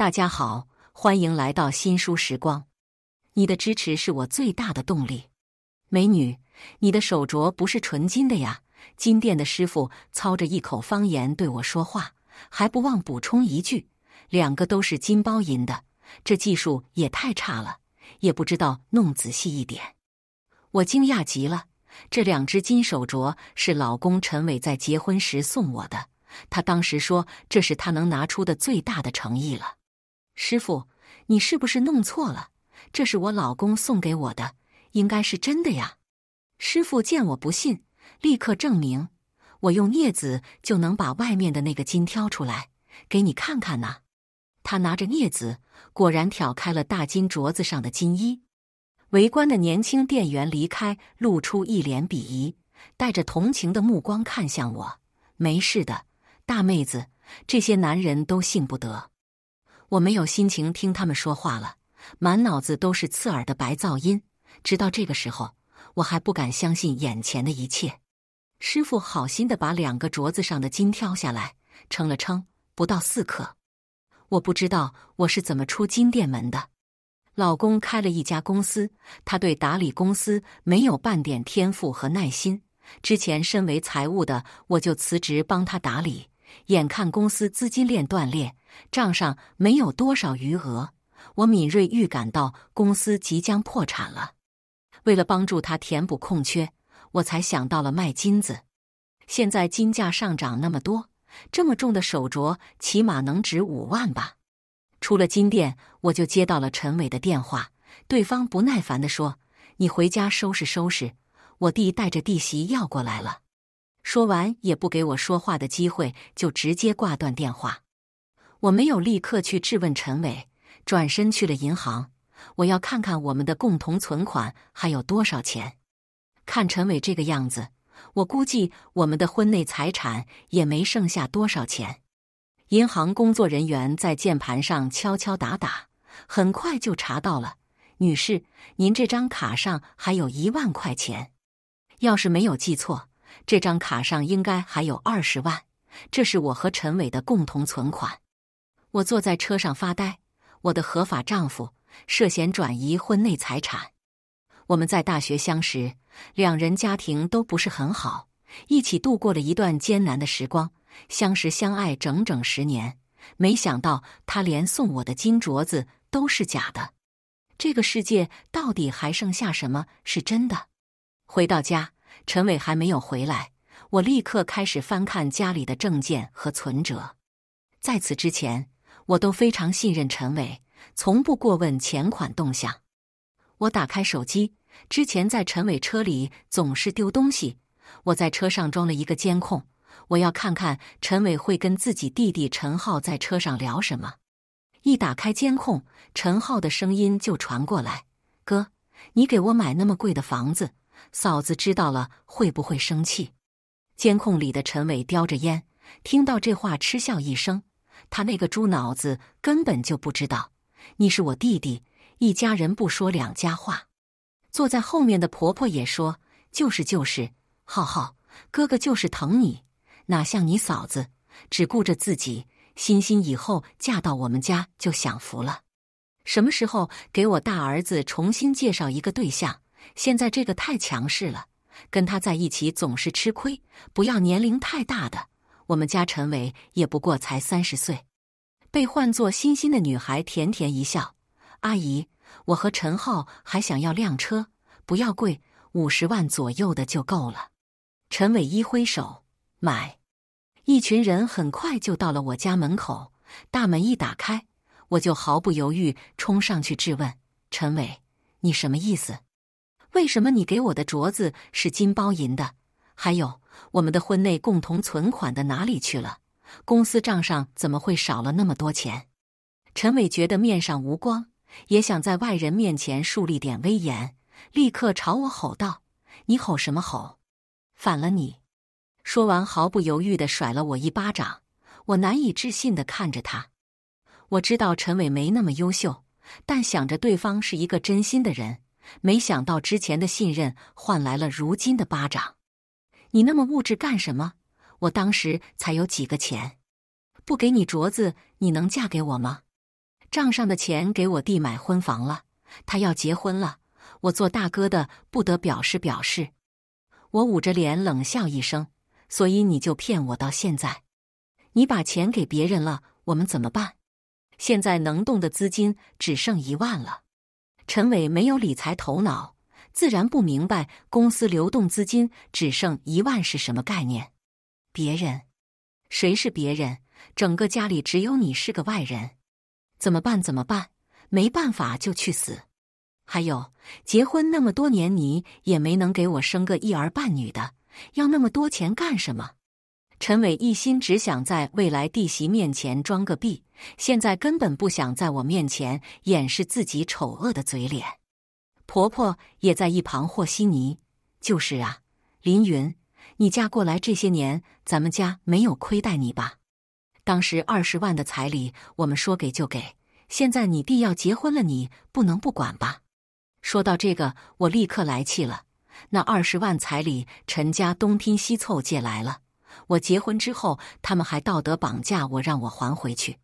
大家好，欢迎来到新书时光。你的支持是我最大的动力。美女，你的手镯不是纯金的呀？金店的师傅操着一口方言对我说话，还不忘补充一句：“两个都是金包银的，这技术也太差了，也不知道弄仔细一点。”我惊讶极了，这两只金手镯是老公陈伟在结婚时送我的，他当时说这是他能拿出的最大的诚意了。师傅，你是不是弄错了？这是我老公送给我的，应该是真的呀。师傅见我不信，立刻证明：我用镊子就能把外面的那个金挑出来，给你看看呐。他拿着镊子，果然挑开了大金镯子上的金衣。围观的年轻店员离开，露出一脸鄙夷，带着同情的目光看向我。没事的，大妹子，这些男人都信不得。我没有心情听他们说话了，满脑子都是刺耳的白噪音。直到这个时候，我还不敢相信眼前的一切。师傅好心的把两个镯子上的金挑下来，称了称，不到四克。我不知道我是怎么出金店门的。老公开了一家公司，他对打理公司没有半点天赋和耐心。之前身为财务的，我就辞职帮他打理。眼看公司资金链断裂，账上没有多少余额，我敏锐预感到公司即将破产了。为了帮助他填补空缺，我才想到了卖金子。现在金价上涨那么多，这么重的手镯起码能值五万吧。出了金店，我就接到了陈伟的电话，对方不耐烦地说：“你回家收拾收拾，我弟带着弟媳要过来了。”说完，也不给我说话的机会，就直接挂断电话。我没有立刻去质问陈伟，转身去了银行，我要看看我们的共同存款还有多少钱。看陈伟这个样子，我估计我们的婚内财产也没剩下多少钱。银行工作人员在键盘上敲敲打打，很快就查到了。女士，您这张卡上还有一万块钱，要是没有记错。这张卡上应该还有二十万，这是我和陈伟的共同存款。我坐在车上发呆，我的合法丈夫涉嫌转移婚内财产。我们在大学相识，两人家庭都不是很好，一起度过了一段艰难的时光。相识相爱整整十年，没想到他连送我的金镯子都是假的。这个世界到底还剩下什么是真的？回到家。陈伟还没有回来，我立刻开始翻看家里的证件和存折。在此之前，我都非常信任陈伟，从不过问钱款动向。我打开手机，之前在陈伟车里总是丢东西，我在车上装了一个监控，我要看看陈伟会跟自己弟弟陈浩在车上聊什么。一打开监控，陈浩的声音就传过来：“哥，你给我买那么贵的房子。”嫂子知道了会不会生气？监控里的陈伟叼着烟，听到这话嗤笑一声。他那个猪脑子根本就不知道，你是我弟弟，一家人不说两家话。坐在后面的婆婆也说：“就是就是，浩浩哥哥就是疼你，哪像你嫂子只顾着自己。欣欣以后嫁到我们家就享福了。什么时候给我大儿子重新介绍一个对象？”现在这个太强势了，跟他在一起总是吃亏。不要年龄太大的，我们家陈伟也不过才三十岁。被唤作欣欣的女孩甜甜一笑：“阿姨，我和陈浩还想要辆车，不要贵，五十万左右的就够了。”陈伟一挥手，买。一群人很快就到了我家门口，大门一打开，我就毫不犹豫冲上去质问：“陈伟，你什么意思？”为什么你给我的镯子是金包银的？还有我们的婚内共同存款的哪里去了？公司账上怎么会少了那么多钱？陈伟觉得面上无光，也想在外人面前树立点威严，立刻朝我吼道：“你吼什么吼？反了你！”说完毫不犹豫的甩了我一巴掌。我难以置信的看着他，我知道陈伟没那么优秀，但想着对方是一个真心的人。没想到之前的信任换来了如今的巴掌。你那么物质干什么？我当时才有几个钱，不给你镯子你能嫁给我吗？账上的钱给我弟买婚房了，他要结婚了，我做大哥的不得表示表示。我捂着脸冷笑一声，所以你就骗我到现在？你把钱给别人了，我们怎么办？现在能动的资金只剩一万了。陈伟没有理财头脑，自然不明白公司流动资金只剩一万是什么概念。别人，谁是别人？整个家里只有你是个外人。怎么办？怎么办？没办法就去死。还有，结婚那么多年，你也没能给我生个一儿半女的，要那么多钱干什么？陈伟一心只想在未来弟媳面前装个逼，现在根本不想在我面前掩饰自己丑恶的嘴脸。婆婆也在一旁和稀泥：“就是啊，林云，你嫁过来这些年，咱们家没有亏待你吧？当时二十万的彩礼，我们说给就给。现在你弟要结婚了，你不能不管吧？”说到这个，我立刻来气了。那二十万彩礼，陈家东拼西凑借来了。我结婚之后，他们还道德绑架我，让我还回去。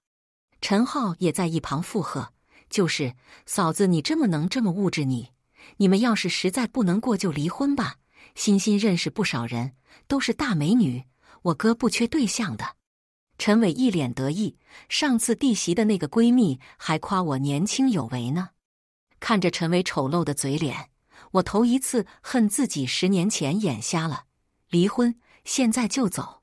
陈浩也在一旁附和：“就是嫂子，你这么能，这么物质，你你们要是实在不能过，就离婚吧。”欣欣认识不少人，都是大美女，我哥不缺对象的。陈伟一脸得意：“上次弟媳的那个闺蜜还夸我年轻有为呢。”看着陈伟丑陋的嘴脸，我头一次恨自己十年前眼瞎了。离婚，现在就走。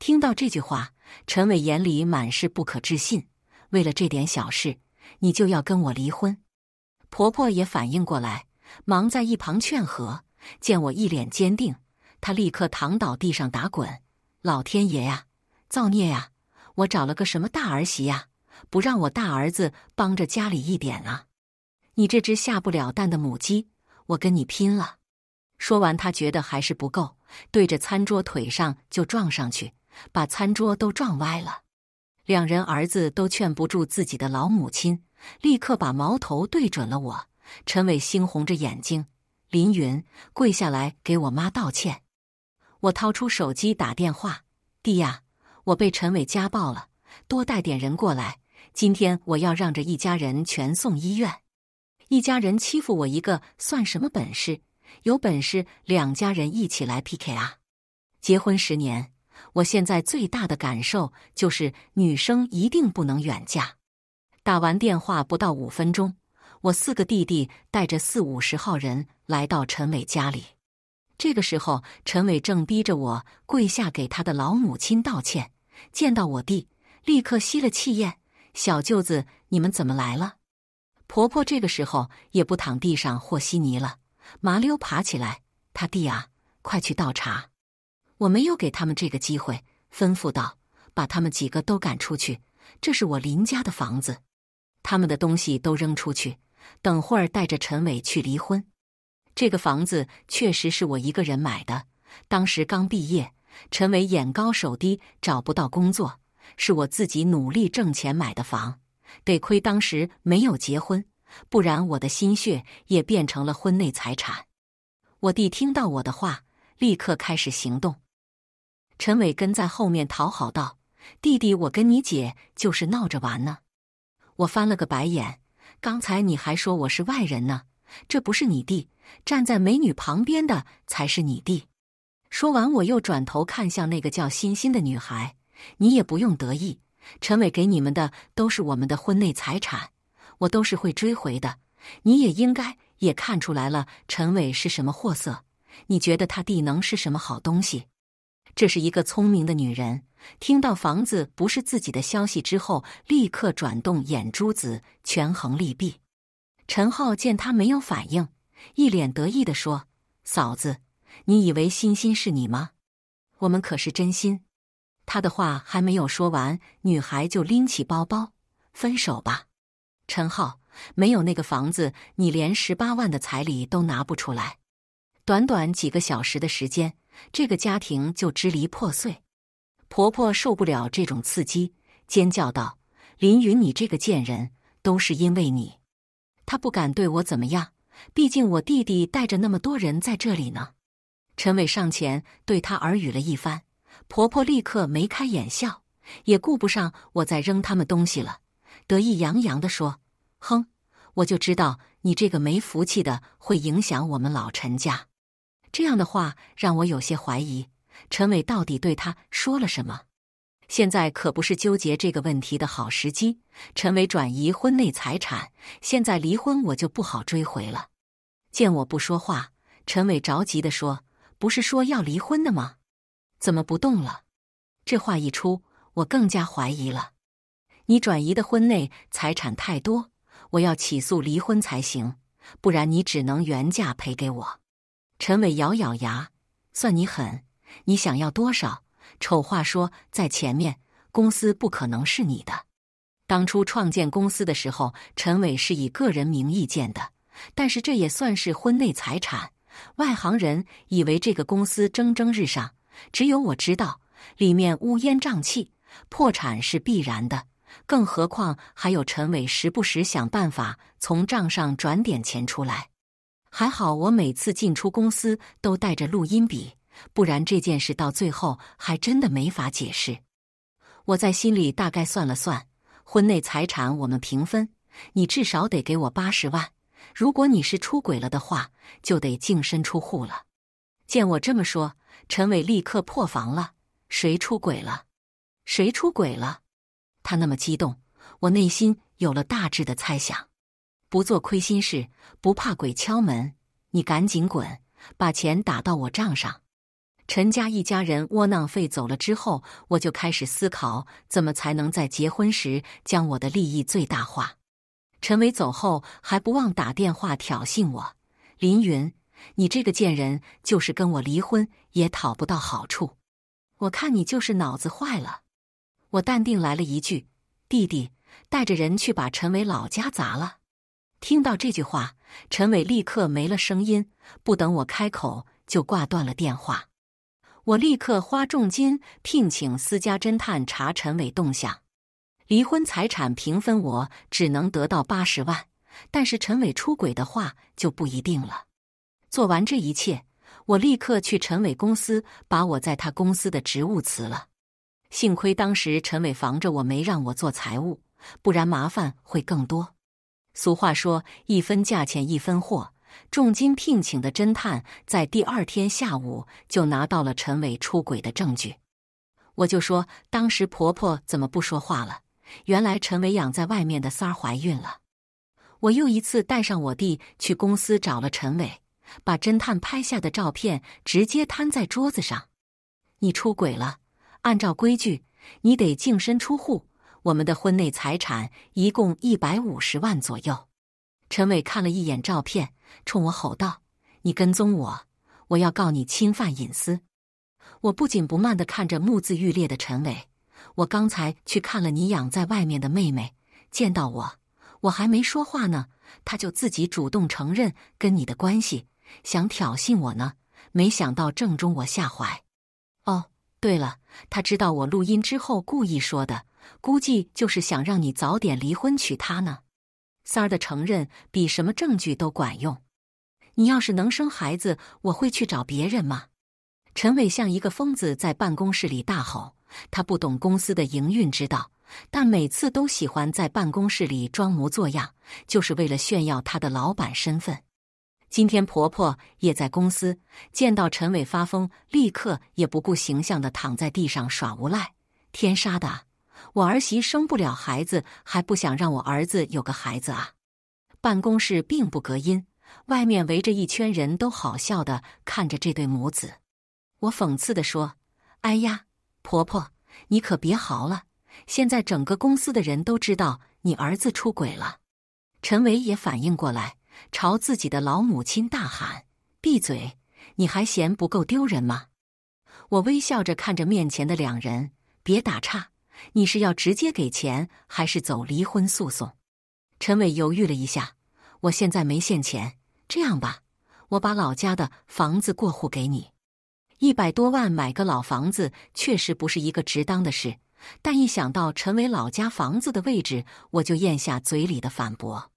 听到这句话，陈伟眼里满是不可置信。为了这点小事，你就要跟我离婚？婆婆也反应过来，忙在一旁劝和。见我一脸坚定，她立刻躺倒地上打滚：“老天爷呀，造孽呀！我找了个什么大儿媳呀，不让我大儿子帮着家里一点啊！你这只下不了蛋的母鸡，我跟你拼了！”说完，她觉得还是不够，对着餐桌腿上就撞上去。把餐桌都撞歪了，两人儿子都劝不住自己的老母亲，立刻把矛头对准了我。陈伟猩红着眼睛，林云跪下来给我妈道歉。我掏出手机打电话：“弟呀，我被陈伟家暴了，多带点人过来。今天我要让这一家人全送医院。一家人欺负我一个算什么本事？有本事两家人一起来 PK 啊！结婚十年。”我现在最大的感受就是，女生一定不能远嫁。打完电话不到五分钟，我四个弟弟带着四五十号人来到陈伟家里。这个时候，陈伟正逼着我跪下给他的老母亲道歉。见到我弟，立刻吸了气焰：“小舅子，你们怎么来了？”婆婆这个时候也不躺地上和稀泥了，麻溜爬起来：“他弟啊，快去倒茶。”我没有给他们这个机会，吩咐道：“把他们几个都赶出去，这是我林家的房子，他们的东西都扔出去。等会儿带着陈伟去离婚。这个房子确实是我一个人买的，当时刚毕业，陈伟眼高手低，找不到工作，是我自己努力挣钱买的房。得亏当时没有结婚，不然我的心血也变成了婚内财产。”我弟听到我的话，立刻开始行动。陈伟跟在后面讨好道：“弟弟，我跟你姐就是闹着玩呢。”我翻了个白眼，刚才你还说我是外人呢，这不是你弟，站在美女旁边的才是你弟。说完，我又转头看向那个叫欣欣的女孩，你也不用得意。陈伟给你们的都是我们的婚内财产，我都是会追回的。你也应该也看出来了，陈伟是什么货色？你觉得他弟能是什么好东西？这是一个聪明的女人，听到房子不是自己的消息之后，立刻转动眼珠子，权衡利弊。陈浩见她没有反应，一脸得意的说：“嫂子，你以为欣欣是你吗？我们可是真心。”他的话还没有说完，女孩就拎起包包：“分手吧，陈浩，没有那个房子，你连十八万的彩礼都拿不出来。短短几个小时的时间。”这个家庭就支离破碎。婆婆受不了这种刺激，尖叫道：“林云，你这个贱人，都是因为你！”她不敢对我怎么样，毕竟我弟弟带着那么多人在这里呢。陈伟上前对她耳语了一番，婆婆立刻眉开眼笑，也顾不上我再扔他们东西了，得意洋洋的说：“哼，我就知道你这个没福气的会影响我们老陈家。”这样的话让我有些怀疑，陈伟到底对他说了什么？现在可不是纠结这个问题的好时机。陈伟转移婚内财产，现在离婚我就不好追回了。见我不说话，陈伟着急的说：“不是说要离婚的吗？怎么不动了？”这话一出，我更加怀疑了。你转移的婚内财产太多，我要起诉离婚才行，不然你只能原价赔给我。陈伟咬咬牙，算你狠！你想要多少？丑话说在前面，公司不可能是你的。当初创建公司的时候，陈伟是以个人名义建的，但是这也算是婚内财产。外行人以为这个公司蒸蒸日上，只有我知道里面乌烟瘴气，破产是必然的。更何况还有陈伟时不时想办法从账上转点钱出来。还好我每次进出公司都带着录音笔，不然这件事到最后还真的没法解释。我在心里大概算了算，婚内财产我们平分，你至少得给我八十万。如果你是出轨了的话，就得净身出户了。见我这么说，陈伟立刻破防了：“谁出轨了？谁出轨了？”他那么激动，我内心有了大致的猜想。不做亏心事，不怕鬼敲门。你赶紧滚，把钱打到我账上。陈家一家人窝囊废走了之后，我就开始思考怎么才能在结婚时将我的利益最大化。陈伟走后，还不忘打电话挑衅我：“林云，你这个贱人，就是跟我离婚也讨不到好处。我看你就是脑子坏了。”我淡定来了一句：“弟弟，带着人去把陈伟老家砸了。”听到这句话，陈伟立刻没了声音，不等我开口就挂断了电话。我立刻花重金聘请私家侦探查陈伟动向。离婚财产平分，我只能得到八十万，但是陈伟出轨的话就不一定了。做完这一切，我立刻去陈伟公司把我在他公司的职务辞了。幸亏当时陈伟防着我，没让我做财务，不然麻烦会更多。俗话说：“一分价钱一分货。”重金聘请的侦探在第二天下午就拿到了陈伟出轨的证据。我就说当时婆婆怎么不说话了？原来陈伟养在外面的三儿怀孕了。我又一次带上我弟去公司找了陈伟，把侦探拍下的照片直接摊在桌子上：“你出轨了，按照规矩，你得净身出户。”我们的婚内财产一共一百五十万左右。陈伟看了一眼照片，冲我吼道：“你跟踪我，我要告你侵犯隐私！”我不紧不慢的看着目眦欲裂的陈伟。我刚才去看了你养在外面的妹妹，见到我，我还没说话呢，他就自己主动承认跟你的关系，想挑衅我呢，没想到正中我下怀。哦，对了，他知道我录音之后故意说的。估计就是想让你早点离婚娶她呢。三儿的承认比什么证据都管用。你要是能生孩子，我会去找别人吗？陈伟像一个疯子在办公室里大吼。他不懂公司的营运之道，但每次都喜欢在办公室里装模作样，就是为了炫耀他的老板身份。今天婆婆也在公司，见到陈伟发疯，立刻也不顾形象地躺在地上耍无赖。天杀的！我儿媳生不了孩子，还不想让我儿子有个孩子啊！办公室并不隔音，外面围着一圈人都好笑的看着这对母子。我讽刺的说：“哎呀，婆婆，你可别嚎了！现在整个公司的人都知道你儿子出轨了。”陈伟也反应过来，朝自己的老母亲大喊：“闭嘴！你还嫌不够丢人吗？”我微笑着看着面前的两人，别打岔。你是要直接给钱，还是走离婚诉讼？陈伟犹豫了一下，我现在没现钱，这样吧，我把老家的房子过户给你。一百多万买个老房子，确实不是一个值当的事。但一想到陈伟老家房子的位置，我就咽下嘴里的反驳。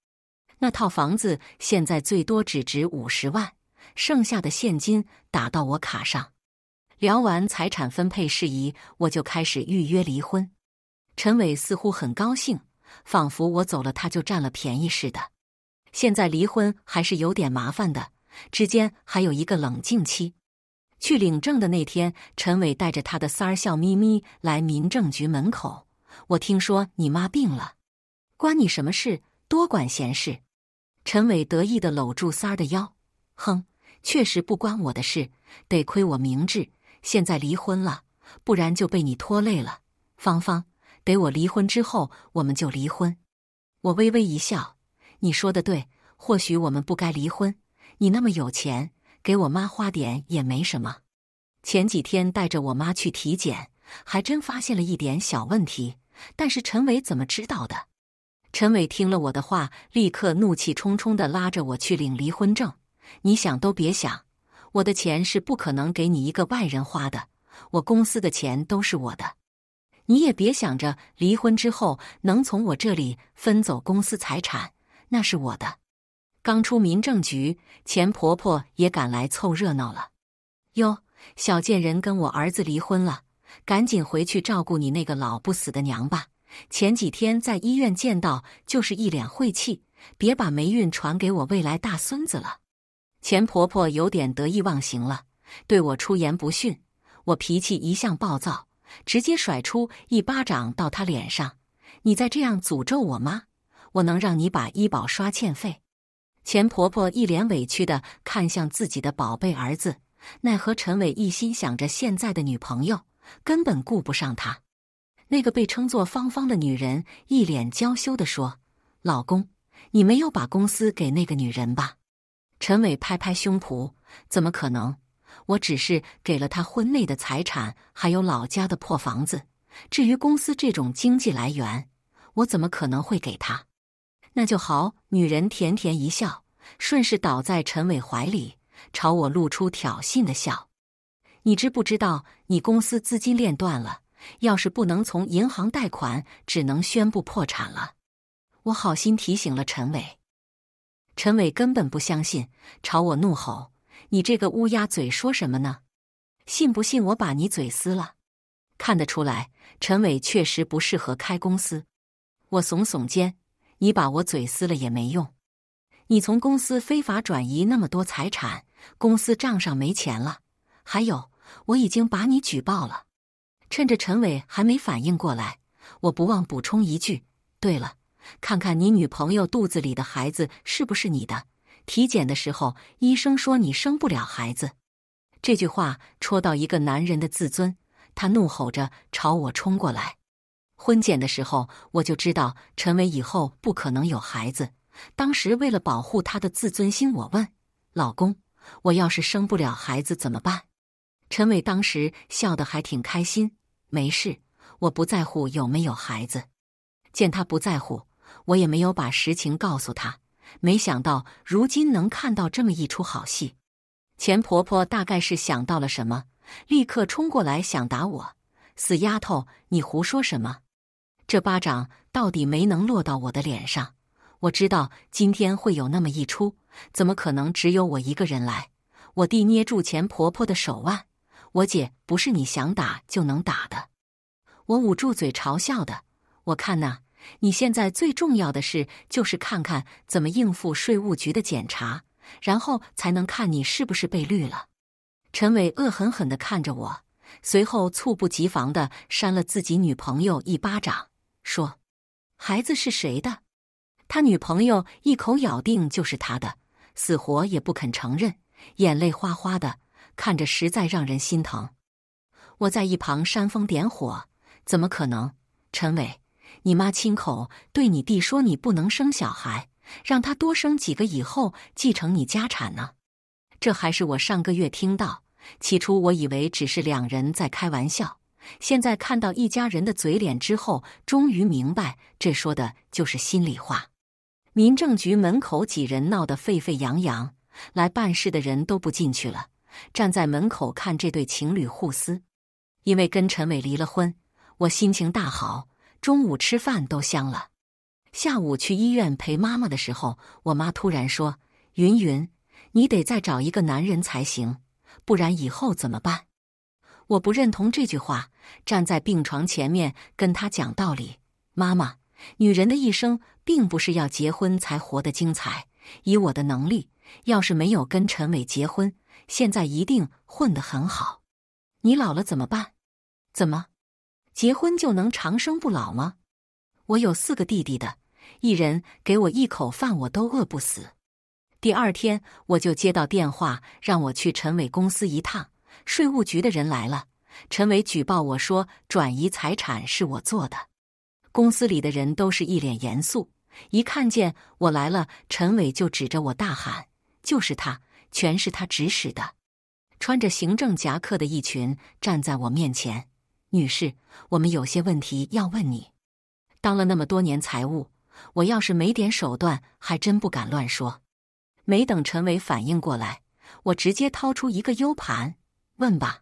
那套房子现在最多只值五十万，剩下的现金打到我卡上。聊完财产分配事宜，我就开始预约离婚。陈伟似乎很高兴，仿佛我走了他就占了便宜似的。现在离婚还是有点麻烦的，之间还有一个冷静期。去领证的那天，陈伟带着他的三儿笑眯眯来民政局门口。我听说你妈病了，关你什么事？多管闲事！陈伟得意的搂住三儿的腰，哼，确实不关我的事。得亏我明智，现在离婚了，不然就被你拖累了，芳芳。给我离婚之后，我们就离婚。我微微一笑，你说的对，或许我们不该离婚。你那么有钱，给我妈花点也没什么。前几天带着我妈去体检，还真发现了一点小问题。但是陈伟怎么知道的？陈伟听了我的话，立刻怒气冲冲的拉着我去领离婚证。你想都别想，我的钱是不可能给你一个外人花的。我公司的钱都是我的。你也别想着离婚之后能从我这里分走公司财产，那是我的。刚出民政局，钱婆婆也赶来凑热闹了。哟，小贱人跟我儿子离婚了，赶紧回去照顾你那个老不死的娘吧。前几天在医院见到，就是一脸晦气，别把霉运传给我未来大孙子了。钱婆婆有点得意忘形了，对我出言不逊。我脾气一向暴躁。直接甩出一巴掌到他脸上！你再这样诅咒我妈，我能让你把医保刷欠费！钱婆婆一脸委屈的看向自己的宝贝儿子，奈何陈伟一心想着现在的女朋友，根本顾不上他。那个被称作芳芳的女人一脸娇羞的说：“老公，你没有把公司给那个女人吧？”陈伟拍拍胸脯：“怎么可能？”我只是给了他婚内的财产，还有老家的破房子。至于公司这种经济来源，我怎么可能会给他？那就好。女人甜甜一笑，顺势倒在陈伟怀里，朝我露出挑衅的笑。你知不知道，你公司资金链断了，要是不能从银行贷款，只能宣布破产了。我好心提醒了陈伟，陈伟根本不相信，朝我怒吼。你这个乌鸦嘴说什么呢？信不信我把你嘴撕了？看得出来，陈伟确实不适合开公司。我耸耸肩，你把我嘴撕了也没用。你从公司非法转移那么多财产，公司账上没钱了。还有，我已经把你举报了。趁着陈伟还没反应过来，我不忘补充一句：对了，看看你女朋友肚子里的孩子是不是你的。体检的时候，医生说你生不了孩子，这句话戳到一个男人的自尊，他怒吼着朝我冲过来。婚检的时候，我就知道陈伟以后不可能有孩子。当时为了保护他的自尊心，我问老公：“我要是生不了孩子怎么办？”陈伟当时笑得还挺开心。没事，我不在乎有没有孩子。见他不在乎，我也没有把实情告诉他。没想到如今能看到这么一出好戏，钱婆婆大概是想到了什么，立刻冲过来想打我。死丫头，你胡说什么？这巴掌到底没能落到我的脸上。我知道今天会有那么一出，怎么可能只有我一个人来？我弟捏住钱婆婆的手腕，我姐不是你想打就能打的。我捂住嘴嘲笑的，我看呐。你现在最重要的事就是看看怎么应付税务局的检查，然后才能看你是不是被绿了。陈伟恶狠狠地看着我，随后猝不及防的扇了自己女朋友一巴掌，说：“孩子是谁的？”他女朋友一口咬定就是他的，死活也不肯承认，眼泪哗哗的，看着实在让人心疼。我在一旁煽风点火：“怎么可能？”陈伟。你妈亲口对你弟说你不能生小孩，让他多生几个，以后继承你家产呢。这还是我上个月听到，起初我以为只是两人在开玩笑，现在看到一家人的嘴脸之后，终于明白这说的就是心里话。民政局门口几人闹得沸沸扬扬，来办事的人都不进去了，站在门口看这对情侣互撕。因为跟陈伟离了婚，我心情大好。中午吃饭都香了，下午去医院陪妈妈的时候，我妈突然说：“云云，你得再找一个男人才行，不然以后怎么办？”我不认同这句话，站在病床前面跟他讲道理：“妈妈，女人的一生并不是要结婚才活得精彩。以我的能力，要是没有跟陈伟结婚，现在一定混得很好。你老了怎么办？怎么？”结婚就能长生不老吗？我有四个弟弟的，一人给我一口饭，我都饿不死。第二天我就接到电话，让我去陈伟公司一趟。税务局的人来了，陈伟举报我说转移财产是我做的。公司里的人都是一脸严肃，一看见我来了，陈伟就指着我大喊：“就是他，全是他指使的。”穿着行政夹克的一群站在我面前。女士，我们有些问题要问你。当了那么多年财务，我要是没点手段，还真不敢乱说。没等陈伟反应过来，我直接掏出一个 U 盘，问吧，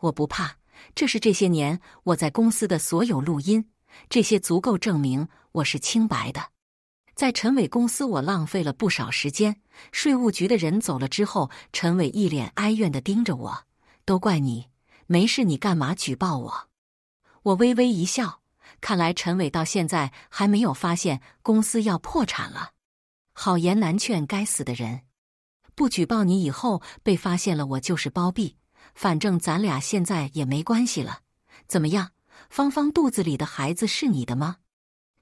我不怕。这是这些年我在公司的所有录音，这些足够证明我是清白的。在陈伟公司，我浪费了不少时间。税务局的人走了之后，陈伟一脸哀怨的盯着我，都怪你。没事，你干嘛举报我？我微微一笑，看来陈伟到现在还没有发现公司要破产了。好言难劝，该死的人！不举报你，以后被发现了，我就是包庇。反正咱俩现在也没关系了。怎么样，芳芳肚子里的孩子是你的吗？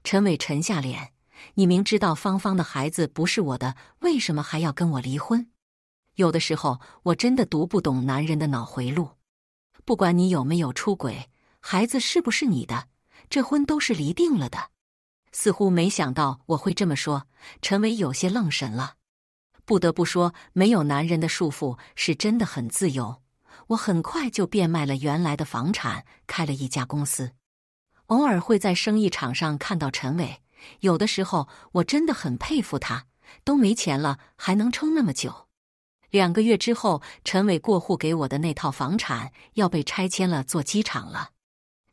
陈伟沉下脸，你明知道芳芳的孩子不是我的，为什么还要跟我离婚？有的时候我真的读不懂男人的脑回路。不管你有没有出轨，孩子是不是你的，这婚都是离定了的。似乎没想到我会这么说，陈伟有些愣神了。不得不说，没有男人的束缚是真的很自由。我很快就变卖了原来的房产，开了一家公司。偶尔会在生意场上看到陈伟，有的时候我真的很佩服他，都没钱了还能撑那么久。两个月之后，陈伟过户给我的那套房产要被拆迁了，做机场了。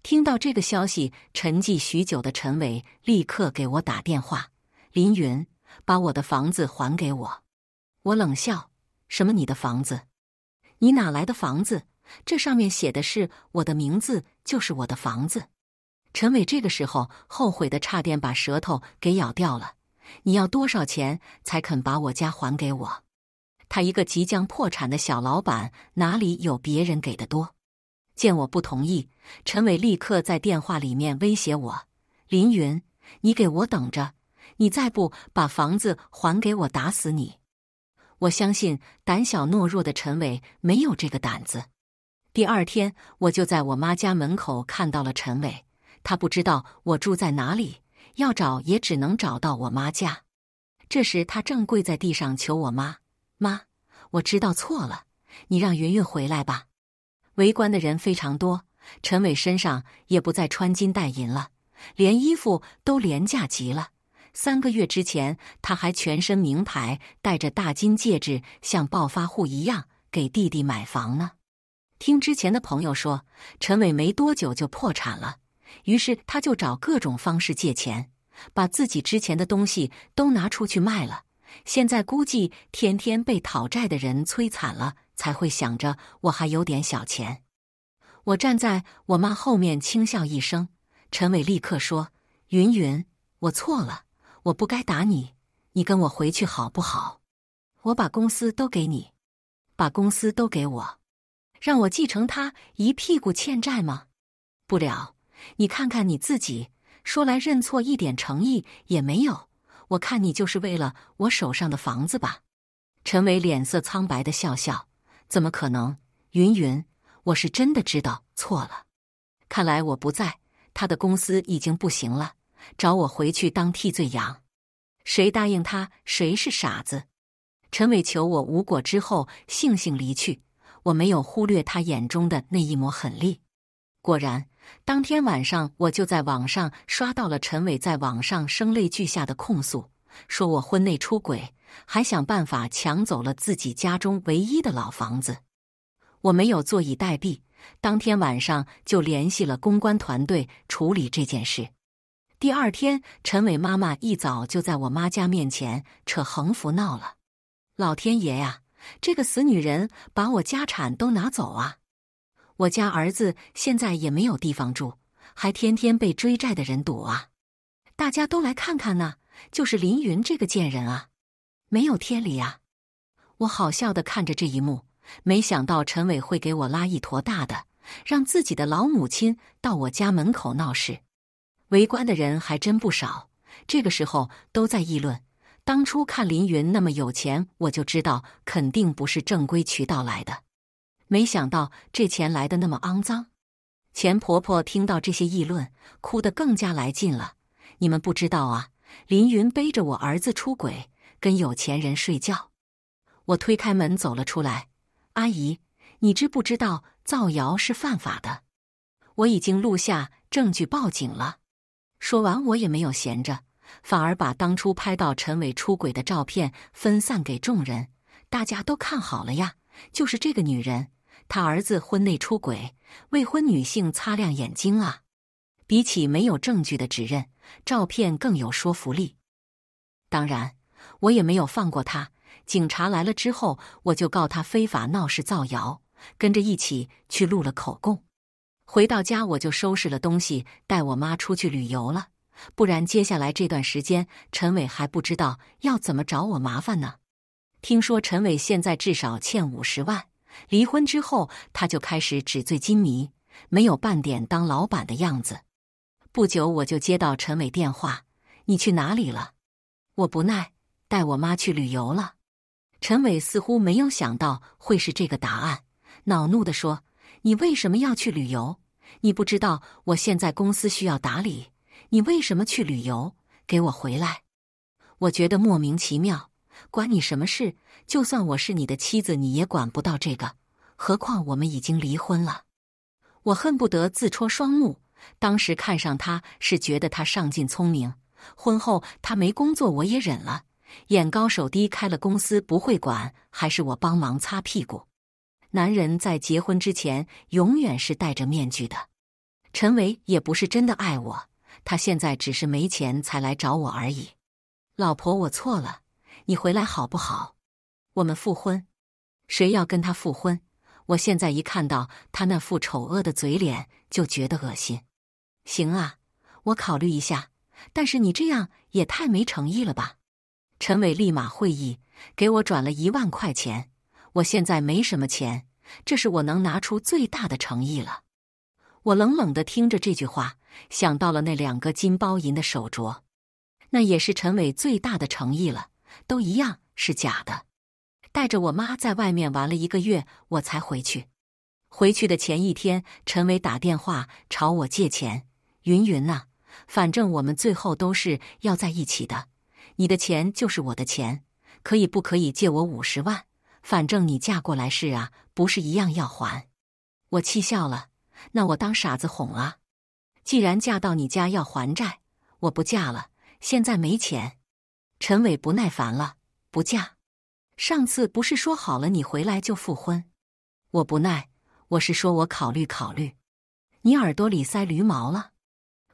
听到这个消息，沉寂许久的陈伟立刻给我打电话：“林云，把我的房子还给我。”我冷笑：“什么？你的房子？你哪来的房子？这上面写的是我的名字，就是我的房子。”陈伟这个时候后悔的差点把舌头给咬掉了。“你要多少钱才肯把我家还给我？”他一个即将破产的小老板，哪里有别人给的多？见我不同意，陈伟立刻在电话里面威胁我：“林云，你给我等着，你再不把房子还给我，打死你！”我相信胆小懦弱的陈伟没有这个胆子。第二天，我就在我妈家门口看到了陈伟。他不知道我住在哪里，要找也只能找到我妈家。这时，他正跪在地上求我妈。妈，我知道错了，你让云云回来吧。围观的人非常多，陈伟身上也不再穿金戴银了，连衣服都廉价极了。三个月之前，他还全身名牌，戴着大金戒指，像暴发户一样给弟弟买房呢。听之前的朋友说，陈伟没多久就破产了，于是他就找各种方式借钱，把自己之前的东西都拿出去卖了。现在估计天天被讨债的人摧残了，才会想着我还有点小钱。我站在我妈后面轻笑一声，陈伟立刻说：“云云，我错了，我不该打你，你跟我回去好不好？我把公司都给你，把公司都给我，让我继承他一屁股欠债吗？不了，你看看你自己，说来认错一点诚意也没有。”我看你就是为了我手上的房子吧？陈伟脸色苍白的笑笑，怎么可能？云云，我是真的知道错了。看来我不在，他的公司已经不行了，找我回去当替罪羊，谁答应他谁是傻子。陈伟求我无果之后，悻悻离去。我没有忽略他眼中的那一抹狠厉。果然。当天晚上，我就在网上刷到了陈伟在网上声泪俱下的控诉，说我婚内出轨，还想办法抢走了自己家中唯一的老房子。我没有坐以待毙，当天晚上就联系了公关团队处理这件事。第二天，陈伟妈妈一早就在我妈家面前扯横幅闹了：“老天爷呀，这个死女人把我家产都拿走啊！”我家儿子现在也没有地方住，还天天被追债的人堵啊！大家都来看看呐，就是林云这个贱人啊，没有天理啊！我好笑的看着这一幕，没想到陈伟会给我拉一坨大的，让自己的老母亲到我家门口闹事。围观的人还真不少，这个时候都在议论：当初看林云那么有钱，我就知道肯定不是正规渠道来的。没想到这钱来的那么肮脏，钱婆婆听到这些议论，哭得更加来劲了。你们不知道啊，林云背着我儿子出轨，跟有钱人睡觉。我推开门走了出来，阿姨，你知不知道造谣是犯法的？我已经录下证据报警了。说完，我也没有闲着，反而把当初拍到陈伟出轨的照片分散给众人，大家都看好了呀，就是这个女人。他儿子婚内出轨，未婚女性擦亮眼睛啊！比起没有证据的指认，照片更有说服力。当然，我也没有放过他。警察来了之后，我就告他非法闹事、造谣，跟着一起去录了口供。回到家，我就收拾了东西，带我妈出去旅游了。不然，接下来这段时间，陈伟还不知道要怎么找我麻烦呢。听说陈伟现在至少欠五十万。离婚之后，他就开始纸醉金迷，没有半点当老板的样子。不久，我就接到陈伟电话：“你去哪里了？”我不耐：“带我妈去旅游了。”陈伟似乎没有想到会是这个答案，恼怒的说：“你为什么要去旅游？你不知道我现在公司需要打理。你为什么去旅游？给我回来！”我觉得莫名其妙。管你什么事？就算我是你的妻子，你也管不到这个。何况我们已经离婚了。我恨不得自戳双目。当时看上他是觉得他上进聪明。婚后他没工作，我也忍了。眼高手低，开了公司不会管，还是我帮忙擦屁股。男人在结婚之前永远是戴着面具的。陈伟也不是真的爱我，他现在只是没钱才来找我而已。老婆，我错了。你回来好不好？我们复婚，谁要跟他复婚？我现在一看到他那副丑恶的嘴脸就觉得恶心。行啊，我考虑一下。但是你这样也太没诚意了吧？陈伟立马会意，给我转了一万块钱。我现在没什么钱，这是我能拿出最大的诚意了。我冷冷的听着这句话，想到了那两个金包银的手镯，那也是陈伟最大的诚意了。都一样是假的，带着我妈在外面玩了一个月，我才回去。回去的前一天，陈伟打电话朝我借钱。云云呐，反正我们最后都是要在一起的，你的钱就是我的钱，可以不可以借我五十万？反正你嫁过来是啊，不是一样要还？我气笑了，那我当傻子哄啊？既然嫁到你家要还债，我不嫁了。现在没钱。陈伟不耐烦了，不嫁。上次不是说好了，你回来就复婚？我不耐，我是说，我考虑考虑。你耳朵里塞驴毛了？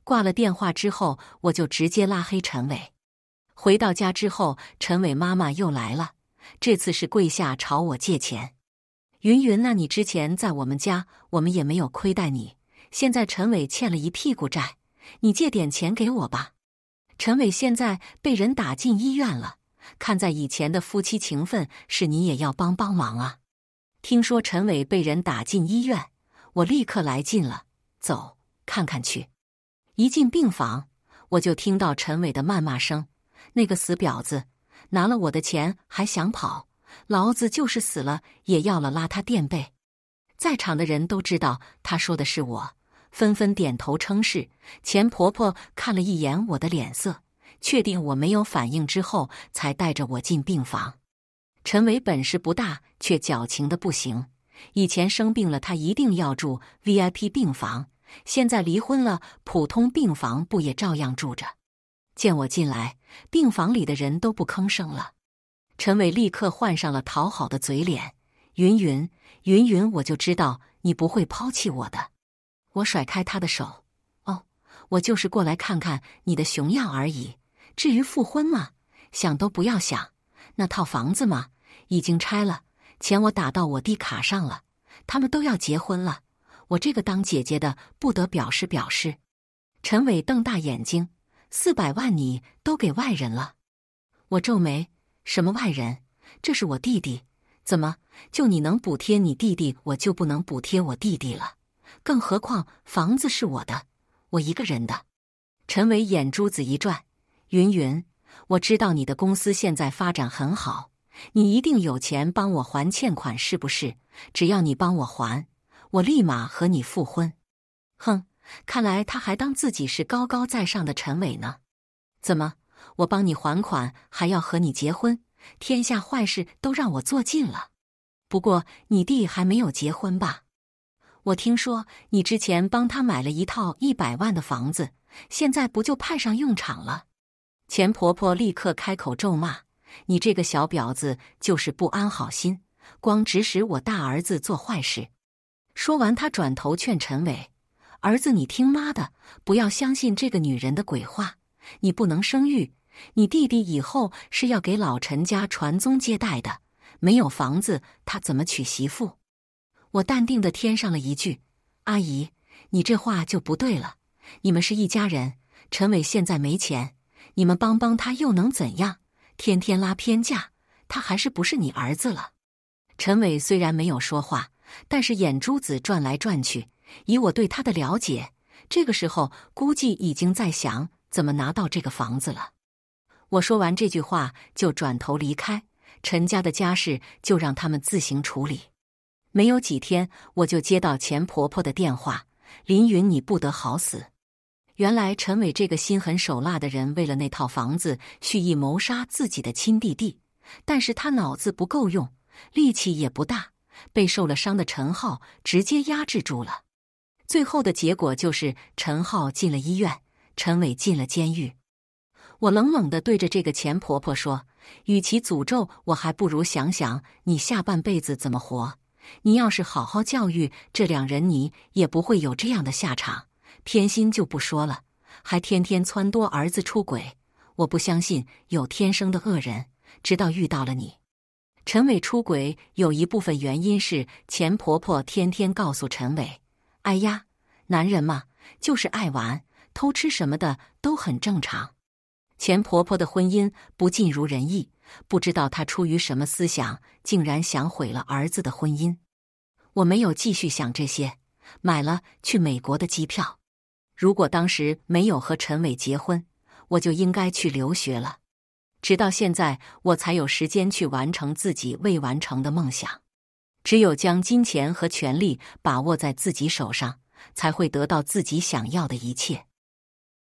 挂了电话之后，我就直接拉黑陈伟。回到家之后，陈伟妈妈又来了，这次是跪下朝我借钱。云云，那你之前在我们家，我们也没有亏待你。现在陈伟欠了一屁股债，你借点钱给我吧。陈伟现在被人打进医院了，看在以前的夫妻情分，是你也要帮帮忙啊！听说陈伟被人打进医院，我立刻来劲了，走，看看去。一进病房，我就听到陈伟的谩骂声：“那个死婊子，拿了我的钱还想跑，老子就是死了也要了拉他垫背。”在场的人都知道他说的是我。纷纷点头称是。钱婆婆看了一眼我的脸色，确定我没有反应之后，才带着我进病房。陈伟本事不大，却矫情的不行。以前生病了，他一定要住 VIP 病房；现在离婚了，普通病房不也照样住着？见我进来，病房里的人都不吭声了。陈伟立刻换上了讨好的嘴脸：“云云，云云，我就知道你不会抛弃我的。”我甩开他的手，哦，我就是过来看看你的熊样而已。至于复婚吗？想都不要想。那套房子嘛，已经拆了，钱我打到我弟卡上了。他们都要结婚了，我这个当姐姐的不得表示表示。陈伟瞪大眼睛，四百万你都给外人了？我皱眉，什么外人？这是我弟弟。怎么就你能补贴你弟弟，我就不能补贴我弟弟了？更何况房子是我的，我一个人的。陈伟眼珠子一转，云云，我知道你的公司现在发展很好，你一定有钱帮我还欠款，是不是？只要你帮我还，我立马和你复婚。哼，看来他还当自己是高高在上的陈伟呢。怎么，我帮你还款还要和你结婚？天下坏事都让我做尽了。不过你弟还没有结婚吧？我听说你之前帮他买了一套一百万的房子，现在不就派上用场了？钱婆婆立刻开口咒骂：“你这个小婊子，就是不安好心，光指使我大儿子做坏事。”说完，她转头劝陈伟：“儿子，你听妈的，不要相信这个女人的鬼话。你不能生育，你弟弟以后是要给老陈家传宗接代的，没有房子，他怎么娶媳妇？”我淡定的添上了一句：“阿姨，你这话就不对了。你们是一家人，陈伟现在没钱，你们帮帮他又能怎样？天天拉偏架，他还是不是你儿子了？”陈伟虽然没有说话，但是眼珠子转来转去。以我对他的了解，这个时候估计已经在想怎么拿到这个房子了。我说完这句话，就转头离开。陈家的家事就让他们自行处理。没有几天，我就接到钱婆婆的电话：“林云，你不得好死！”原来陈伟这个心狠手辣的人，为了那套房子，蓄意谋杀自己的亲弟弟。但是他脑子不够用，力气也不大，被受了伤的陈浩直接压制住了。最后的结果就是，陈浩进了医院，陈伟进了监狱。我冷冷的对着这个钱婆婆说：“与其诅咒，我还不如想想你下半辈子怎么活。”你要是好好教育这两人，你也不会有这样的下场。偏心就不说了，还天天撺掇儿子出轨。我不相信有天生的恶人，直到遇到了你。陈伟出轨有一部分原因是钱婆婆天天告诉陈伟：“哎呀，男人嘛，就是爱玩，偷吃什么的都很正常。”钱婆婆的婚姻不尽如人意。不知道他出于什么思想，竟然想毁了儿子的婚姻。我没有继续想这些，买了去美国的机票。如果当时没有和陈伟结婚，我就应该去留学了。直到现在，我才有时间去完成自己未完成的梦想。只有将金钱和权力把握在自己手上，才会得到自己想要的一切。